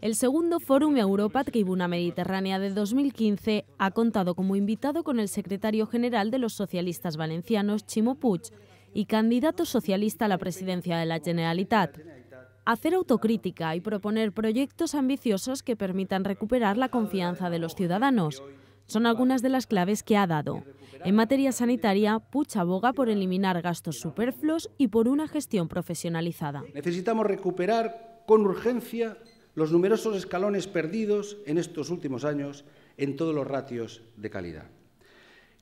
El segundo Fórum Europa Tribuna Mediterránea de 2015 ha contado como invitado con el secretario general de los socialistas valencianos, Chimo Puch, y candidato socialista a la presidencia de la Generalitat. Hacer autocrítica y proponer proyectos ambiciosos que permitan recuperar la confianza de los ciudadanos son algunas de las claves que ha dado. En materia sanitaria, Puch aboga por eliminar gastos superfluos y por una gestión profesionalizada. Necesitamos recuperar con urgencia los numerosos escalones perdidos en estos últimos años en todos los ratios de calidad.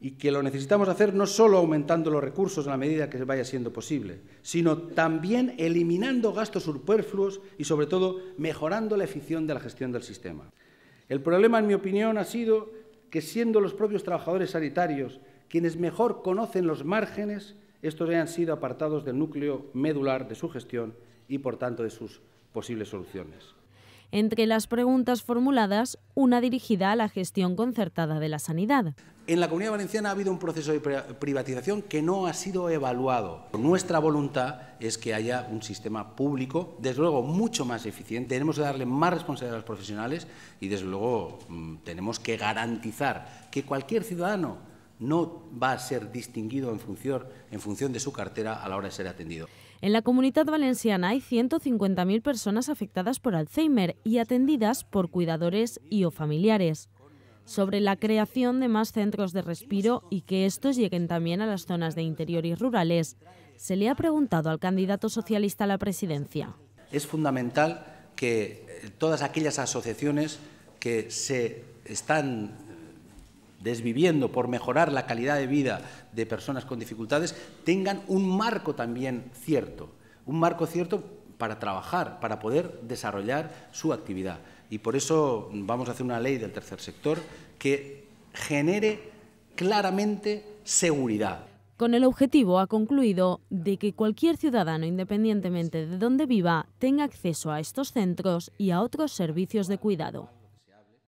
Y que lo necesitamos hacer no solo aumentando los recursos en la medida que vaya siendo posible, sino también eliminando gastos superfluos y, sobre todo, mejorando la eficiencia de la gestión del sistema. El problema, en mi opinión, ha sido que siendo los propios trabajadores sanitarios quienes mejor conocen los márgenes, estos hayan sido apartados del núcleo medular de su gestión y, por tanto, de sus posibles soluciones. Entre las preguntas formuladas, una dirigida a la gestión concertada de la sanidad. En la Comunidad Valenciana ha habido un proceso de privatización que no ha sido evaluado. Nuestra voluntad es que haya un sistema público, desde luego, mucho más eficiente. Tenemos que darle más responsabilidad a los profesionales y, desde luego, mm, tenemos que garantizar que cualquier ciudadano no va a ser distinguido en función, en función de su cartera a la hora de ser atendido. En la comunidad valenciana hay 150.000 personas afectadas por Alzheimer y atendidas por cuidadores y o familiares. Sobre la creación de más centros de respiro y que estos lleguen también a las zonas de interior y rurales, se le ha preguntado al candidato socialista a la presidencia. Es fundamental que todas aquellas asociaciones que se están desviviendo por mejorar la calidad de vida de personas con dificultades, tengan un marco también cierto, un marco cierto para trabajar, para poder desarrollar su actividad. Y por eso vamos a hacer una ley del tercer sector que genere claramente seguridad. Con el objetivo, ha concluido, de que cualquier ciudadano, independientemente de dónde viva, tenga acceso a estos centros y a otros servicios de cuidado.